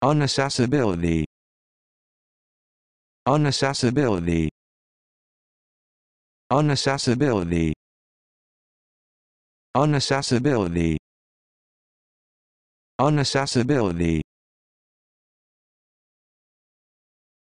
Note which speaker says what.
Speaker 1: unaccessibility unaccessibility unaccessibility unaccessibility unaccessibility